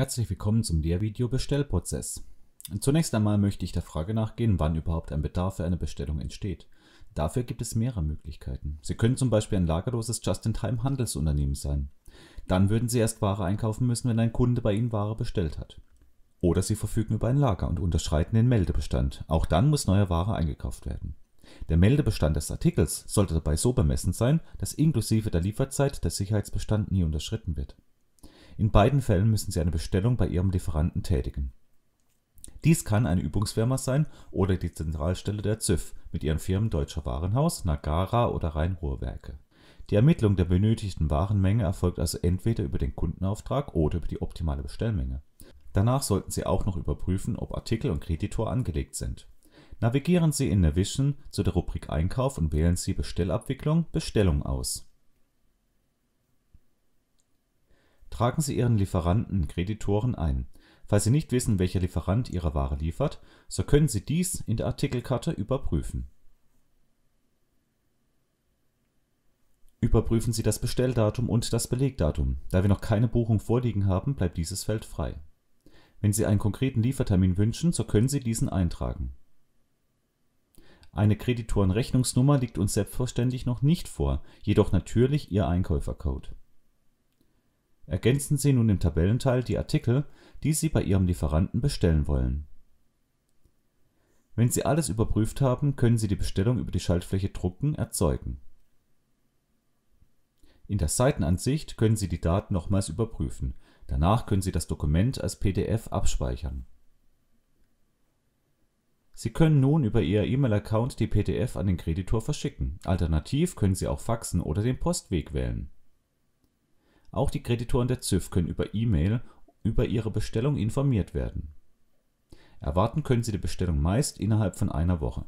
Herzlich willkommen zum Lehrvideo Bestellprozess. Zunächst einmal möchte ich der Frage nachgehen, wann überhaupt ein Bedarf für eine Bestellung entsteht. Dafür gibt es mehrere Möglichkeiten. Sie können zum Beispiel ein lagerloses Just-in-Time-Handelsunternehmen sein. Dann würden Sie erst Ware einkaufen müssen, wenn ein Kunde bei Ihnen Ware bestellt hat. Oder Sie verfügen über ein Lager und unterschreiten den Meldebestand. Auch dann muss neue Ware eingekauft werden. Der Meldebestand des Artikels sollte dabei so bemessen sein, dass inklusive der Lieferzeit der Sicherheitsbestand nie unterschritten wird. In beiden Fällen müssen Sie eine Bestellung bei Ihrem Lieferanten tätigen. Dies kann eine Übungsfirma sein oder die Zentralstelle der ZÜV mit ihren Firmen Deutscher Warenhaus, Nagara oder Rhein-Ruhr-Werke. Die Ermittlung der benötigten Warenmenge erfolgt also entweder über den Kundenauftrag oder über die optimale Bestellmenge. Danach sollten Sie auch noch überprüfen, ob Artikel und Kreditor angelegt sind. Navigieren Sie in Navision zu der Rubrik Einkauf und wählen Sie Bestellabwicklung Bestellung aus Tragen Sie Ihren Lieferanten/Kreditoren ein. Falls Sie nicht wissen, welcher Lieferant Ihre Ware liefert, so können Sie dies in der Artikelkarte überprüfen. Überprüfen Sie das Bestelldatum und das Belegdatum. Da wir noch keine Buchung vorliegen haben, bleibt dieses Feld frei. Wenn Sie einen konkreten Liefertermin wünschen, so können Sie diesen eintragen. Eine Kreditorenrechnungsnummer liegt uns selbstverständlich noch nicht vor, jedoch natürlich Ihr Einkäufercode Ergänzen Sie nun im Tabellenteil die Artikel, die Sie bei Ihrem Lieferanten bestellen wollen. Wenn Sie alles überprüft haben, können Sie die Bestellung über die Schaltfläche Drucken erzeugen. In der Seitenansicht können Sie die Daten nochmals überprüfen. Danach können Sie das Dokument als PDF abspeichern. Sie können nun über Ihr E-Mail-Account die PDF an den Kreditor verschicken. Alternativ können Sie auch Faxen oder den Postweg wählen auch die Kreditoren der ZÜV können über E-Mail über ihre Bestellung informiert werden. Erwarten können sie die Bestellung meist innerhalb von einer Woche